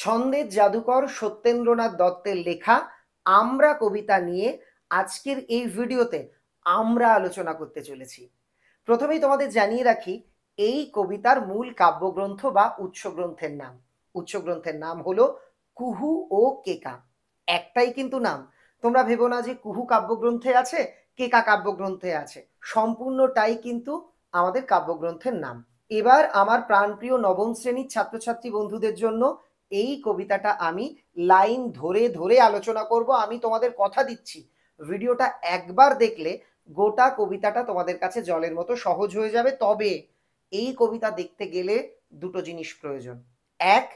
ছন্দের জাদুকর সত্যেন্দ্রনাথ দত্তের লেখা আমরা কবিতা নিয়ে আজকের এই ভিডিওতে আমরা আলোচনা করতে চলেছি প্রথমেই তোমাদের জানিয়ে রাখি এই কবিতার মূল কাব্যগ্রন্থ বা উৎসগ্রন্থের নাম উৎসগ্রন্থের নাম হলো কুহু ও কেকা একটাই কিন্তু নাম তোমরা ভেবো না যে কুহু কাব্যগ্রন্থে আছে কেকা কাব্যগ্রন্থে আছে সম্পূর্ণটাই কিন্তু আমাদের কাব্যগ্রন্থের নাম এবার আমার প্রাণপ্রিয় নবম শ্রেণীর ছাত্রছাত্রী বন্ধুদের জন্য এই কবিতাটা আমি লাইন ধরে ধরে আলোচনা করব আমি তোমাদের কথা দিচ্ছি ভিডিওটা একবার দেখলে গোটা কবিতাটা তোমাদের কাছে জলের মতো সহজ হয়ে যাবে তবে এই কবিতা দেখতে গেলে দুটো জিনিস প্রয়োজন এক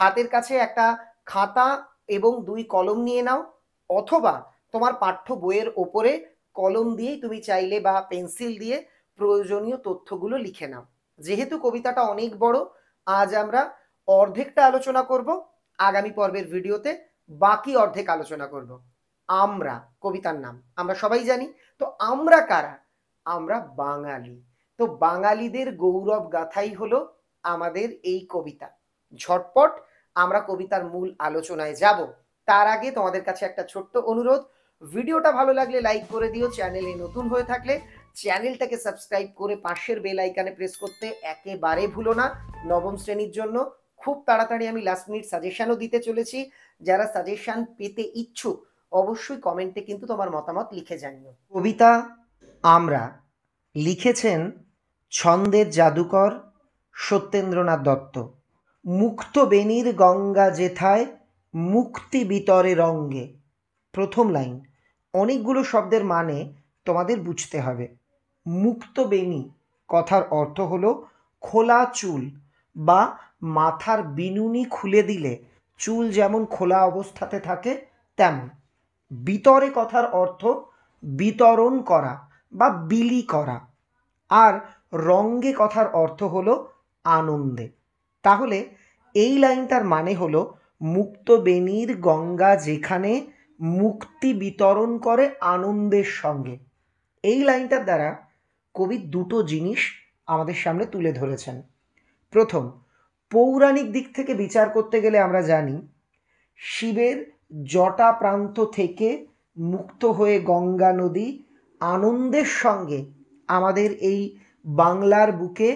হাতের কাছে একটা খাতা এবং দুই কলম নিয়ে নাও অথবা তোমার পাঠ্য বইয়ের ওপরে কলম দিয়েই তুমি চাইলে বা পেন্সিল দিয়ে প্রয়োজনীয় তথ্যগুলো লিখে নাও যেহেতু কবিতাটা অনেক বড় আজ আমরা অর্ধেকটা আলোচনা করব আগামী পর্বের ভিডিওতে বাকি অর্ধেক আলোচনা করব আমরা কবিতার নাম আমরা সবাই জানি তো আমরা কারা আমরা বাঙালি তো বাঙালিদের গৌরব গাথাই হলো আমাদের এই কবিতা ঝটপট আমরা কবিতার মূল আলোচনায় যাব তার আগে তোমাদের কাছে একটা ছোট্ট অনুরোধ ভিডিওটা ভালো লাগলে লাইক করে দিও চ্যানেলে নতুন হয়ে থাকলে চ্যানেলটাকে সাবস্ক্রাইব করে পাশের বেল আইকানে প্রেস করতে একেবারে ভুলো না নবম শ্রেণীর জন্য খুব তাড়াতাড়ি আমি লাস্ট মিনিট সাজেশানও দিতে চলেছি যারা সাজেশান পেতে ইচ্ছুক অবশ্যই কমেন্টে কিন্তু তোমার মতামত লিখে জানিও কবিতা আমরা লিখেছেন ছন্দের জাদুকর সত্যেন্দ্রনাথ দত্ত মুক্ত বেনির গঙ্গা জেথায় মুক্তি বিতরে রঙ্গে প্রথম লাইন অনেকগুলো শব্দের মানে তোমাদের বুঝতে হবে মুক্ত বেনি কথার অর্থ হলো খোলা চুল বা মাথার বিনুনি খুলে দিলে চুল যেমন খোলা অবস্থাতে থাকে তেমন বিতরে কথার অর্থ বিতরণ করা বা বিলি করা আর রঙ্গে কথার অর্থ হল আনন্দে তাহলে এই লাইনটার মানে হলো মুক্তবেণীর গঙ্গা যেখানে মুক্তি বিতরণ করে আনন্দের সঙ্গে এই লাইনটার দ্বারা কবি দুটো জিনিস আমাদের সামনে তুলে ধরেছেন প্রথম পৌরাণিক দিক থেকে বিচার করতে গেলে আমরা জানি শিবের জটা প্রান্ত থেকে মুক্ত হয়ে গঙ্গা নদী আনন্দের সঙ্গে আমাদের এই বাংলার বুকে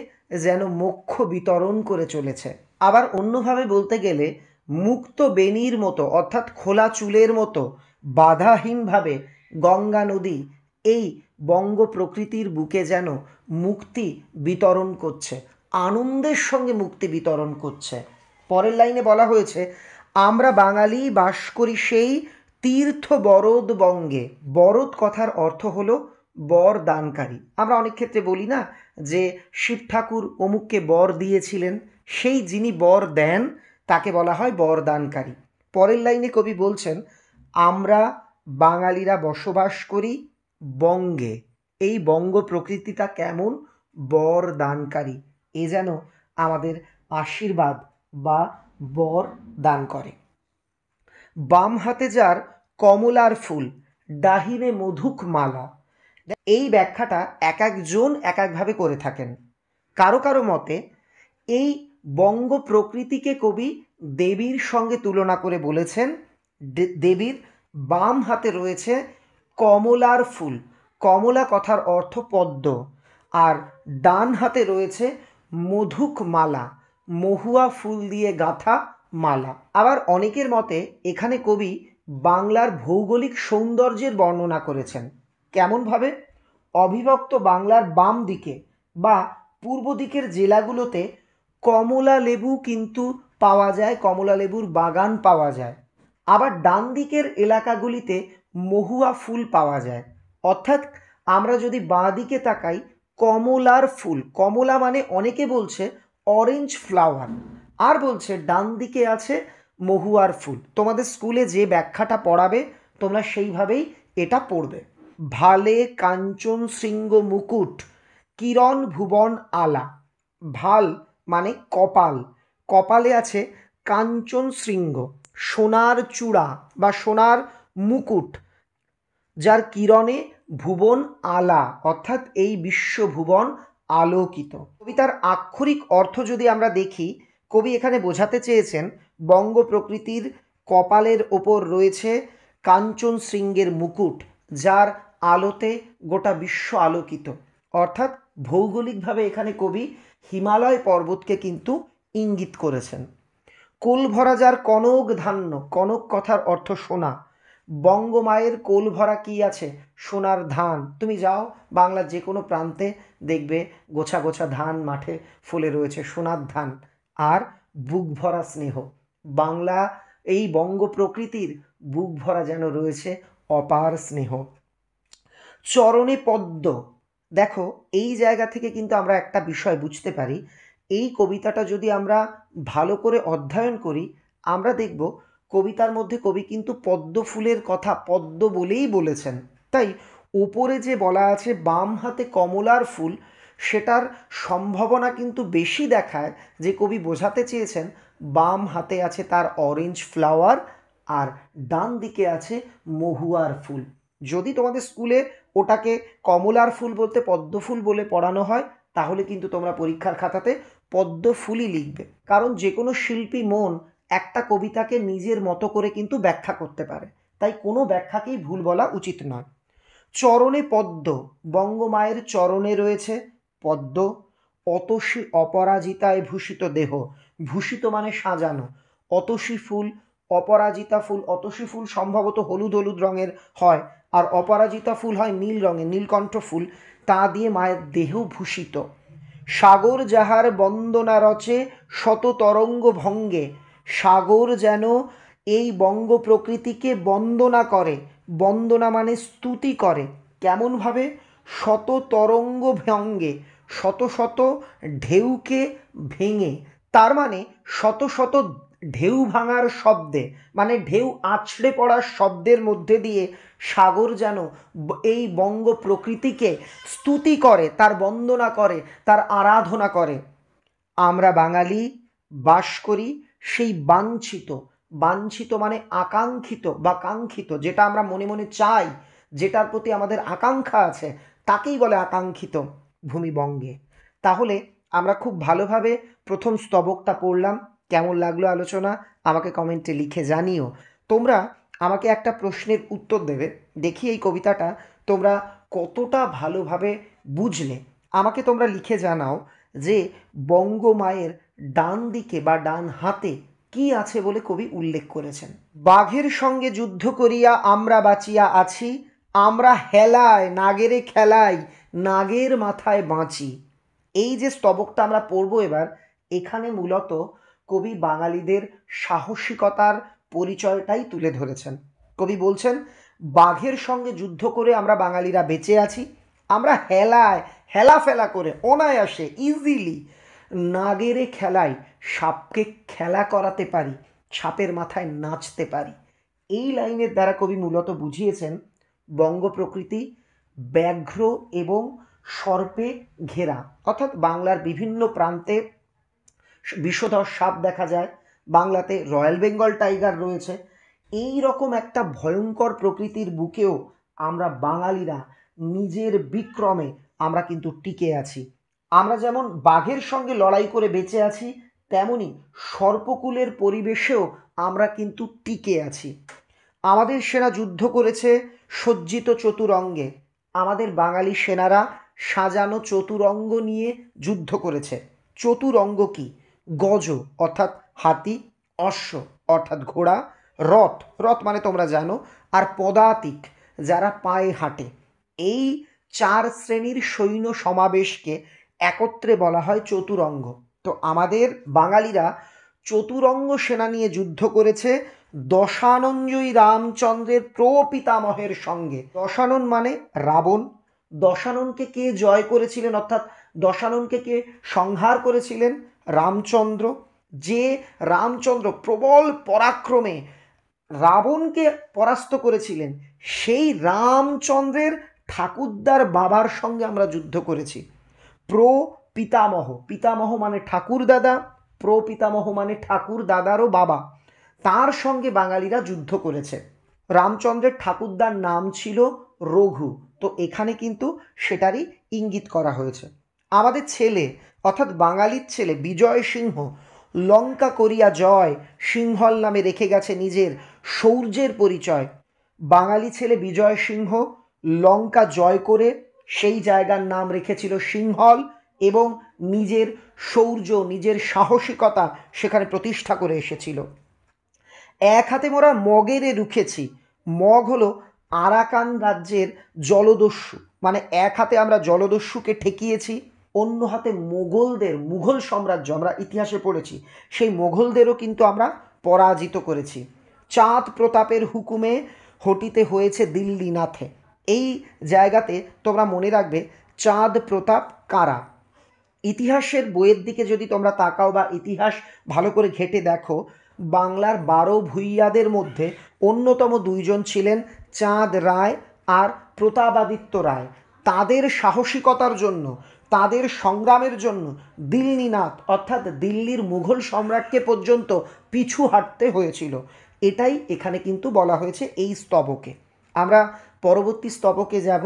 যেন মোক্ষ বিতরণ করে চলেছে আবার অন্যভাবে বলতে গেলে মুক্ত বেনির মতো অর্থাৎ খোলা চুলের মতো বাধাহীনভাবে গঙ্গা নদী এই বঙ্গ প্রকৃতির বুকে যেন মুক্তি বিতরণ করছে আনন্দের সঙ্গে মুক্তি বিতরণ করছে পরের লাইনে বলা হয়েছে আমরা বাঙালি বাস করি সেই তীর্থ বরদ বঙ্গে বরদ কথার অর্থ হলো বর দানকারী আমরা অনেক ক্ষেত্রে বলি না যে শিব ঠাকুর অমুককে বর দিয়েছিলেন সেই যিনি বর দেন তাকে বলা হয় বর দানকারী পরের লাইনে কবি বলছেন আমরা বাঙালিরা বসবাস করি বঙ্গে এই বঙ্গ প্রকৃতিটা কেমন বর দানকারী এ যেন আমাদের আশীর্বাদ বা বর দান করে বাম হাতে যার কমলার ফুল ডাহিনে মধুক মালা এই ব্যাখ্যাটা এক একজন এক একভাবে করে থাকেন কারো কারো মতে এই বঙ্গ প্রকৃতিকে কবি দেবীর সঙ্গে তুলনা করে বলেছেন দেবীর বাম হাতে রয়েছে কমলার ফুল কমলা কথার অর্থ পদ্ম আর ডান হাতে রয়েছে মধুক মালা মহুয়া ফুল দিয়ে গাঁথা মালা আবার অনেকের মতে এখানে কবি বাংলার ভৌগোলিক সৌন্দর্যের বর্ণনা করেছেন কেমনভাবে অবিভক্ত বাংলার বাম দিকে বা পূর্ব দিকের জেলাগুলোতে কমলা লেবু কিন্তু পাওয়া যায় কমলা লেবুর বাগান পাওয়া যায় আবার ডান দিকের এলাকাগুলিতে মহুয়া ফুল পাওয়া যায় অর্থাৎ আমরা যদি বাঁ দিকে তাকাই কমলার ফুল কমলা মানে অনেকে বলছে অরেঞ্জ ফ্লাওয়ার আর বলছে ডান দিকে আছে মহুয়ার ফুল তোমাদের স্কুলে যে ব্যাখ্যাটা পড়াবে তোমরা সেইভাবেই এটা পড়বে ভালে কাঞ্চন শৃঙ্গ মুকুট কিরণ ভুবন আলা ভাল মানে কপাল কপালে আছে কাঞ্চন শৃঙ্গ সোনার চূড়া বা সোনার মুকুট যার কিরণে ভুবন আলা অর্থাৎ এই বিশ্বভুবন আলোকিত কবিতার আক্ষরিক অর্থ যদি আমরা দেখি কবি এখানে বোঝাতে চেয়েছেন বঙ্গ প্রকৃতির কপালের ওপর রয়েছে কাঞ্চন শৃঙ্গের মুকুট যার আলোতে গোটা বিশ্ব আলোকিত অর্থাৎ ভৌগোলিকভাবে এখানে কবি হিমালয় পর্বতকে কিন্তু ইঙ্গিত করেছেন কুল ভরা যার কনক ধান্য কনক কথার অর্থ সোনা বঙ্গমায়ের কোল ভরা কী আছে সোনার ধান তুমি যাও বাংলার যে কোনো প্রান্তে দেখবে গোছা গোছা ধান মাঠে ফুলে রয়েছে সোনার ধান আর বুক ভরা স্নেহ বাংলা এই বঙ্গ প্রকৃতির বুক ভরা যেন রয়েছে অপার স্নেহ চরণে পদ্ম দেখো এই জায়গা থেকে কিন্তু আমরা একটা বিষয় বুঝতে পারি এই কবিতাটা যদি আমরা ভালো করে অধ্যয়ন করি আমরা দেখব কবিতার মধ্যে কবি কিন্তু পদ্ম ফুলের কথা পদ্ম বলেই বলেছেন তাই ওপরে যে বলা আছে বাম হাতে কমলার ফুল সেটার সম্ভাবনা কিন্তু বেশি দেখায় যে কবি বোঝাতে চেয়েছেন বাম হাতে আছে তার অরেঞ্জ ফ্লাওয়ার আর ডান দিকে আছে মহুয়ার ফুল যদি তোমাদের স্কুলে ওটাকে কমলার ফুল বলতে পদ্ম ফুল বলে পড়ানো হয় তাহলে কিন্তু তোমরা পরীক্ষার খাতাতে পদ্ম ফুলই লিখবে কারণ যে কোনো শিল্পী মন একটা কবিতাকে নিজের মতো করে কিন্তু ব্যাখ্যা করতে পারে তাই কোনো ব্যাখ্যাকেই ভুল বলা উচিত নয় চরণে পদ্ম বঙ্গমায়ের চরণে রয়েছে পদ্ম অতসী অপরাজিতায় ভূষিত দেহ ভূষিত মানে সাজানো অতসী ফুল অপরাজিতা ফুল অতসী ফুল সম্ভবত হলুদ হলুদ রঙের হয় আর অপরাজিতা ফুল হয় নীল রঙের নীলকণ্ঠ ফুল তা দিয়ে মায়ের দেহ ভূষিত সাগর যাহার বন্দনা রচে শত তরঙ্গ ভঙ্গে সাগর যেন এই বঙ্গ প্রকৃতিকে বন্দনা করে বন্দনা মানে স্তুতি করে কেমনভাবে শত তরঙ্গ ভঙ্গে শত শত ঢেউকে ভেঙে তার মানে শত শত ঢেউ ভাঙার শব্দে মানে ঢেউ আছড়ে পড়ার শব্দের মধ্যে দিয়ে সাগর যেন এই বঙ্গ প্রকৃতিকে স্তুতি করে তার বন্দনা করে তার আরাধনা করে আমরা বাঙালি বাস করি সেই বাঞ্ছিত বাঞ্ছিত মানে আকাঙ্ক্ষিত বা কাঙ্ক্ষিত যেটা আমরা মনে মনে চাই যেটার প্রতি আমাদের আকাঙ্ক্ষা আছে তাকেই বলে আকাঙ্ক্ষিত ভূমিবঙ্গে তাহলে আমরা খুব ভালোভাবে প্রথম স্তবকটা পড়লাম কেমন লাগলো আলোচনা আমাকে কমেন্টে লিখে জানিও তোমরা আমাকে একটা প্রশ্নের উত্তর দেবে দেখি এই কবিতাটা তোমরা কতটা ভালোভাবে বুঝলে আমাকে তোমরা লিখে জানাও যে বঙ্গমায়ের ডান দিকে বা ডান হাতে কি আছে বলে কবি উল্লেখ করেছেন বাঘের সঙ্গে যুদ্ধ করিয়া আমরা বাঁচিয়া আছি আমরা হেলায় নাগেরে খেলাই নাগের মাথায় বাঁচি এই যে স্তবকটা আমরা পড়ব এবার এখানে মূলত কবি বাঙালিদের সাহসিকতার পরিচয়টাই তুলে ধরেছেন কবি বলছেন বাঘের সঙ্গে যুদ্ধ করে আমরা বাঙালিরা বেঁচে আছি আমরা হেলায় হেলা ফেলা করে অনায়াসে ইজিলি নাগেরে খেলায় সাপকে খেলা করাতে পারি সাপের মাথায় নাচতে পারি এই লাইনের দ্বারা কবি মূলত বুঝিয়েছেন বঙ্গ প্রকৃতি ব্যাঘ্র এবং সর্পে ঘেরা অর্থাৎ বাংলার বিভিন্ন প্রান্তে বিষধর সাপ দেখা যায় বাংলাতে রয়্যাল বেঙ্গল টাইগার রয়েছে এই রকম একটা ভয়ঙ্কর প্রকৃতির বুকেও আমরা বাঙালিরা নিজের বিক্রমে আমরা কিন্তু টিকে আছি আমরা যেমন বাঘের সঙ্গে লড়াই করে বেঁচে আছি তেমনি সর্পকুলের পরিবেশেও আমরা কিন্তু টিকে আছি আমাদের সেনা যুদ্ধ করেছে সজ্জিত চতুরঙ্গে আমাদের বাঙালি সেনারা সাজানো চতুরঙ্গ নিয়ে যুদ্ধ করেছে চতুরঙ্গ কি গজ অর্থাৎ হাতি অশ্ব অর্থাৎ ঘোড়া রথ রথ মানে তোমরা জানো আর পদাতিক যারা পায়ে হাঁটে এই চার শ্রেণীর সৈন্য সমাবেশকে একত্রে বলা হয় চতুরঙ্গ তো আমাদের বাঙালিরা চতুরঙ্গ সেনা নিয়ে যুদ্ধ করেছে দশানঞ্জয়ী রামচন্দ্রের প্রপিতামহের সঙ্গে দশানন মানে রাবণ দশাননকে কে জয় করেছিলেন অর্থাৎ দশাননকে কে সংহার করেছিলেন রামচন্দ্র যে রামচন্দ্র প্রবল পরাক্রমে রাবণকে পরাস্ত করেছিলেন সেই রামচন্দ্রের ঠাকুরদার বাবার সঙ্গে আমরা যুদ্ধ করেছি প্রো পিতামহ পিতামহ মানে ঠাকুর দাদা প্রো পিতামহ মানে ঠাকুর দাদারও বাবা তার সঙ্গে বাঙালিরা যুদ্ধ করেছে রামচন্দ্রের ঠাকুরদার নাম ছিল রঘু তো এখানে কিন্তু সেটারই ইঙ্গিত করা হয়েছে আমাদের ছেলে অর্থাৎ বাঙালির ছেলে বিজয় সিংহ লঙ্কা করিয়া জয় সিংহল নামে রেখে গেছে নিজের শৌর্যের পরিচয় বাঙালি ছেলে বিজয় সিংহ লঙ্কা জয় করে সেই জায়গার নাম রেখেছিল সিংহল এবং নিজের শৌর্য নিজের সাহসিকতা সেখানে প্রতিষ্ঠা করে এসেছিল এক হাতে মোরা মগেরে রুখেছি মগ হলো আরাকান রাজ্যের জলদস্যু মানে এক হাতে আমরা জলদস্যুকে ঠেকিয়েছি অন্য হাতে মোগলদের মুঘল সাম্রাজ্য আমরা ইতিহাসে পড়েছি সেই মোঘলদেরও কিন্তু আমরা পরাজিত করেছি চাঁদ প্রতাপের হুকুমে হটিতে হয়েছে নাথে এই জায়গাতে তোমরা মনে রাখবে চাঁদ প্রতাপ কারা ইতিহাসের বইয়ের দিকে যদি তোমরা তাকাও বা ইতিহাস ভালো করে ঘেটে দেখো বাংলার বারো ভূইয়াদের মধ্যে অন্যতম দুইজন ছিলেন চাঁদ রায় আর প্রতাপাদিত্য রায় তাদের সাহসিকতার জন্য তাদের সংগ্রামের জন্য দিল্লিনাথ অর্থাৎ দিল্লির মুঘল সম্রাটকে পর্যন্ত পিছু হাঁটতে হয়েছিল এটাই এখানে কিন্তু বলা হয়েছে এই স্তবকে আমরা পরবর্তী স্তবকে যাব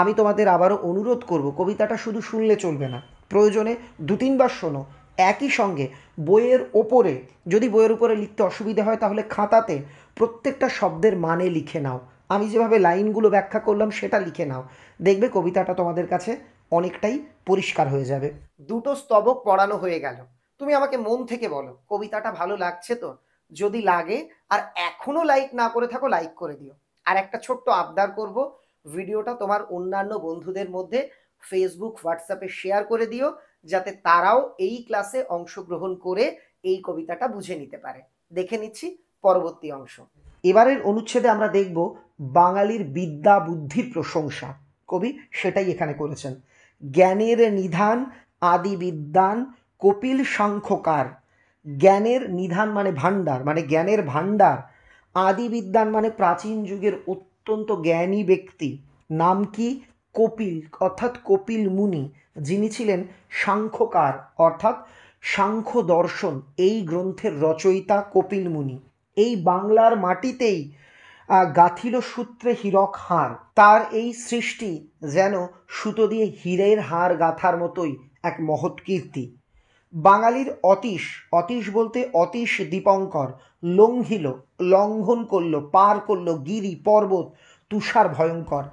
আমি তোমাদের আবারও অনুরোধ করব কবিতাটা শুধু শুনলে চলবে না প্রয়োজনে দু তিনবার শোনো একই সঙ্গে বইয়ের ওপরে যদি বইয়ের উপরে লিখতে অসুবিধা হয় তাহলে খাতাতে প্রত্যেকটা শব্দের মানে লিখে নাও আমি যেভাবে লাইনগুলো ব্যাখ্যা করলাম সেটা লিখে নাও দেখবে কবিতাটা তোমাদের কাছে অনেকটাই পরিষ্কার হয়ে যাবে দুটো স্তবক পড়ানো হয়ে গেল তুমি আমাকে মন থেকে বলো কবিতাটা ভালো লাগছে তো যদি লাগে আর এখনও লাইক না করে থাকো লাইক করে দিও আর একটা ছোট্ট আবদার করব ভিডিওটা তোমার অন্যান্য বন্ধুদের মধ্যে ফেসবুক হোয়াটসঅ্যাপে শেয়ার করে দিও যাতে তারাও এই ক্লাসে অংশগ্রহণ করে এই কবিতাটা বুঝে নিতে পারে দেখে নিচ্ছি পরবর্তী অংশ এবারের অনুচ্ছেদে আমরা দেখব বাঙালির বিদ্যা বুদ্ধির প্রশংসা কবি সেটাই এখানে করেছেন জ্ঞানের নিধান আদি বিদ্যান কপিল সাংখ্যকার জ্ঞানের নিধান মানে ভাণ্ডার মানে জ্ঞানের ভাণ্ডার আদি বিদ্যান মানে প্রাচীন যুগের অত্যন্ত জ্ঞানী ব্যক্তি নাম কি কপিল অর্থাৎ কপিল মুনি যিনি ছিলেন সাংখ্যকার অর্থাৎ সাংখ্য দর্শন এই গ্রন্থের রচয়িতা কপিল মুনি এই বাংলার মাটিতেই গাথিল সূত্রে হীরক হার তার এই সৃষ্টি যেন সুতো দিয়ে হীরের হার গাথার মতোই এক মহৎ কীর্তি বাঙালির অতীশ অতীশ বলতে অতীশ দীপঙ্কর লঙ্ঘিল লঙ্ঘন করল পার করল গিরি পর্বত তুষার ভয়ঙ্কর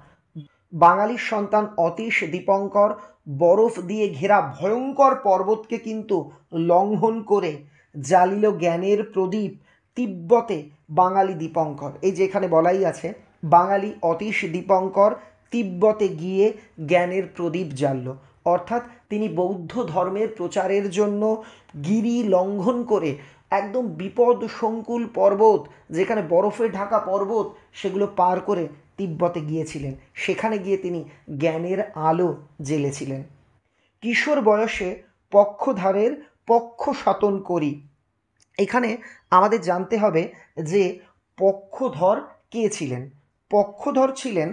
বাঙালির সন্তান অতীশ দীপঙ্কর বরফ দিয়ে ঘেরা ভয়ঙ্কর পর্বতকে কিন্তু লঙ্ঘন করে জ্বালিল জ্ঞানের প্রদীপ তিব্বতে বাঙালি দীপঙ্কর এই যে এখানে বলাই আছে বাঙালি অতীশ দীপঙ্কর তিব্বতে গিয়ে জ্ঞানের প্রদীপ জ্বালল অর্থাৎ তিনি বৌদ্ধ ধর্মের প্রচারের জন্য গিরি লঙ্ঘন করে একদম বিপদ সংকুল পর্বত যেখানে বরফে ঢাকা পর্বত সেগুলো পার করে তিব্বতে গিয়েছিলেন সেখানে গিয়ে তিনি জ্ঞানের আলো জেলেছিলেন কিশোর বয়সে পক্ষধারের পক্ষ সাতন করি এখানে আমাদের জানতে হবে যে পক্ষধর কে ছিলেন পক্ষধর ছিলেন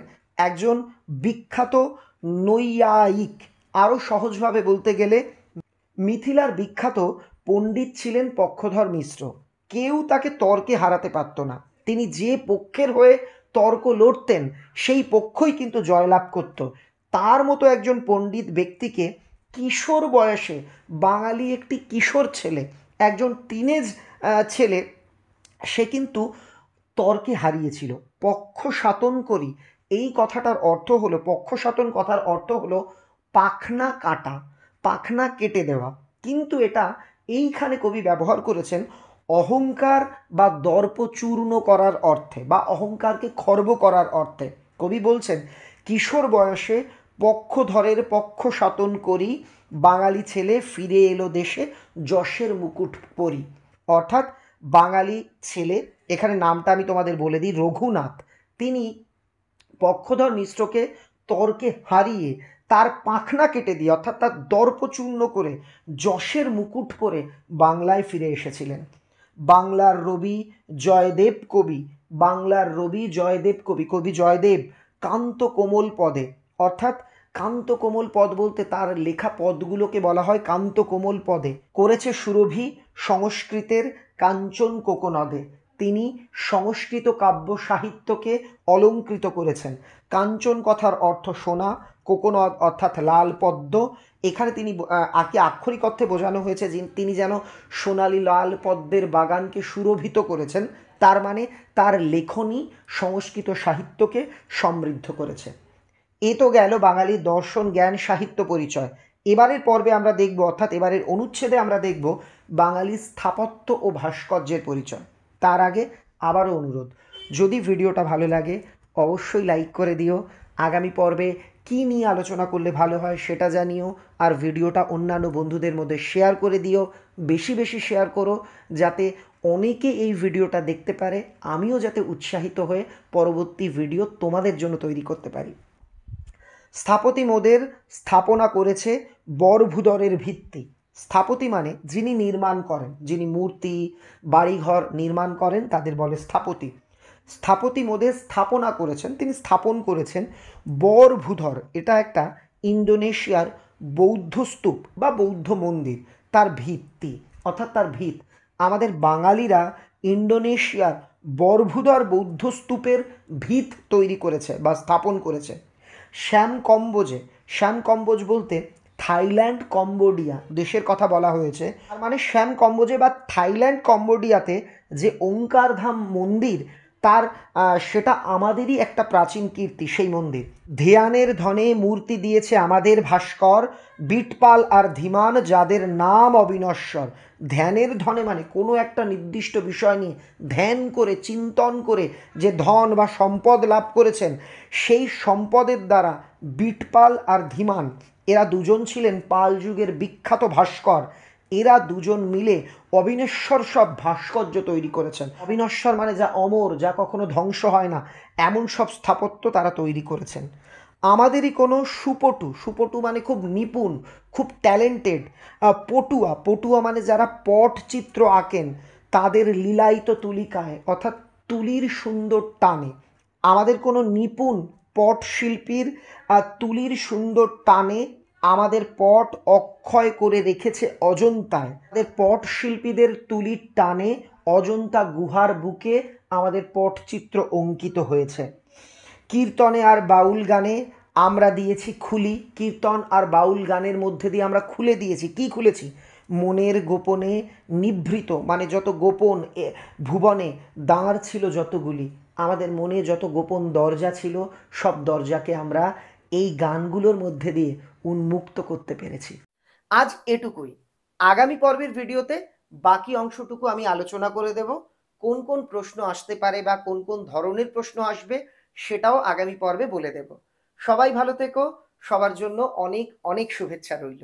একজন বিখ্যাত নৈয়ায়িক আরও সহজভাবে বলতে গেলে মিথিলার বিখ্যাত পণ্ডিত ছিলেন পক্ষধর মিশ্র কেউ তাকে তর্কে হারাতে পারত না তিনি যে পক্ষের হয়ে তর্ক লড়তেন সেই পক্ষই কিন্তু জয়লাভ করত তার মতো একজন পণ্ডিত ব্যক্তিকে কিশোর বয়সে বাঙালি একটি কিশোর ছেলে একজন টিনেজ ছেলে সে কিন্তু তর্কে হারিয়েছিল পক্ষ সাতন করি এই কথাটার অর্থ হলো পক্ষ সাতন কথার অর্থ হলো পাখনা কাটা পাখনা কেটে দেওয়া কিন্তু এটা এইখানে কবি ব্যবহার করেছেন অহংকার বা দর্প চূর্ণ করার অর্থে বা অহংকারকে খর্ব করার অর্থে কবি বলছেন কিশোর বয়সে পক্ষধরের পক্ষ সাতন করি বাঙালি ছেলে ফিরে এলো দেশে যশের মুকুট পরি অর্থাৎ বাঙালি ছেলে এখানে নামটা আমি তোমাদের বলে দিই রঘুনাথ তিনি পক্ষধর মিশ্রকে তর্কে হারিয়ে তার পাখনা কেটে দিয়ে অর্থাৎ তার দর্পচূর্ণ করে যশের মুকুট পরে বাংলায় ফিরে এসেছিলেন বাংলার রবি জয়দেব কবি বাংলার রবি জয়দেব কবি কবি জয়দেব কান্ত কোমল পদে অর্থাৎ কান্ত কোমল পদ বলতে তার লেখা পদগুলোকে বলা হয় কান্ত কোমল পদে করেছে সুরভি সংস্কৃতের কাঞ্চন কোকোনদে তিনি সংস্কৃত কাব্য সাহিত্যকে অলঙ্কৃত করেছেন কাঞ্চন কথার অর্থ সোনা কোকোনদ অর্থাৎ লাল পদ্ম এখানে তিনি আকে আক্ষরিক অর্থে বোঝানো হয়েছে তিনি যেন সোনালি লাল পদ্মের বাগানকে সুরভিত করেছেন তার মানে তার লেখনী সংস্কৃত সাহিত্যকে সমৃদ্ধ করেছে এ তো গেল বাঙালির দর্শন জ্ঞান সাহিত্য পরিচয় এবারের পর্বে আমরা দেখব অর্থাৎ এবারের অনুচ্ছেদে আমরা দেখব বাঙালির স্থাপত্য ও ভাস্কর্যের পরিচয় তার আগে আবারও অনুরোধ যদি ভিডিওটা ভালো লাগে অবশ্যই লাইক করে দিও আগামী পর্বে কী নিয়ে আলোচনা করলে ভালো হয় সেটা জানিও আর ভিডিওটা অন্যান্য বন্ধুদের মধ্যে শেয়ার করে দিও বেশি বেশি শেয়ার করো যাতে অনেকে এই ভিডিওটা দেখতে পারে আমিও যাতে উৎসাহিত হয়ে পরবর্তী ভিডিও তোমাদের জন্য তৈরি করতে পারি স্থাপতি মোদের স্থাপনা করেছে বরভূদরের ভিত্তি স্থাপতি মানে যিনি নির্মাণ করেন যিনি মূর্তি বাড়িঘর নির্মাণ করেন তাদের বলে স্থাপতি স্থাপতি মোদে স্থাপনা করেছেন তিনি স্থাপন করেছেন বর ভূধর এটা একটা ইন্দোনেশিয়ার বৌদ্ধ স্তূপ বা বৌদ্ধ মন্দির তার ভিত্তি অর্থাৎ তার ভিত আমাদের বাঙালিরা ইন্দোনেশিয়ার বরভূধর বৌদ্ধ স্তূপের ভিত তৈরি করেছে বা স্থাপন করেছে শ্যাম কম্বোজে শ্যাম কম্বোজ বলতে থাইল্যান্ড কম্বোডিয়া দেশের কথা বলা হয়েছে মানে শ্যাম কম্বোজে বা থাইল্যান্ড কম্বোডিয়াতে যে ওঙ্কারধাম মন্দির তার সেটা আমাদেরই একটা প্রাচীন কীর্তি সেই মন্দির ধ্যানের ধনে মূর্তি দিয়েছে আমাদের ভাস্কর বিটপাল আর ধীমান যাদের নাম অবিনশ্বর ধ্যানের ধনে মানে কোনো একটা নির্দিষ্ট বিষয় নিয়ে ধ্যান করে চিন্তন করে যে ধন বা সম্পদ লাভ করেছেন সেই সম্পদের দ্বারা বিটপাল আর ধীমান এরা দুজন ছিলেন পাল যুগের বিখ্যাত ভাস্কর এরা দুজন মিলে অবিনেশ্বর সব ভাস্কর্য তৈরি করেছেন অবিনশ্বর মানে যা অমর যা কখনো ধ্বংস হয় না এমন সব স্থাপত্য তারা তৈরি করেছেন আমাদেরই কোনো সুপটু সুপটু মানে খুব নিপুণ খুব ট্যালেন্টেড পটুয়া পটুয়া মানে যারা পট চিত্র আঁকেন তাদের লীলায়িত তুলিকায় অর্থাৎ তুলির সুন্দর টানে আমাদের কোনো নিপুণ পট শিল্পীর তুলির সুন্দর টানে আমাদের পট অক্ষয় করে রেখেছে অজন্তায় আমাদের পট শিল্পীদের তুলির টানে অজন্তা গুহার বুকে আমাদের পট চিত্র অঙ্কিত হয়েছে কীর্তনে আর বাউল গানে আমরা দিয়েছি খুলি কীর্তন আর বাউল গানের মধ্যে দিয়ে আমরা খুলে দিয়েছি কি খুলেছি মনের গোপনে নিভৃত মানে যত গোপন ভুবনে দাঁড় ছিল যতগুলি আমাদের মনে যত গোপন দরজা ছিল সব দরজাকে আমরা এই গানগুলোর মধ্যে দিয়ে উন্মুক্ত করতে পেরেছি আজ এটুকুই আগামী পর্বের ভিডিওতে বাকি অংশটুকু আমি আলোচনা করে দেব কোন কোন প্রশ্ন আসতে পারে বা কোন কোন ধরনের প্রশ্ন আসবে সেটাও আগামী পর্বে বলে দেব সবাই ভালো থেকো সবার জন্য অনেক অনেক শুভেচ্ছা রইল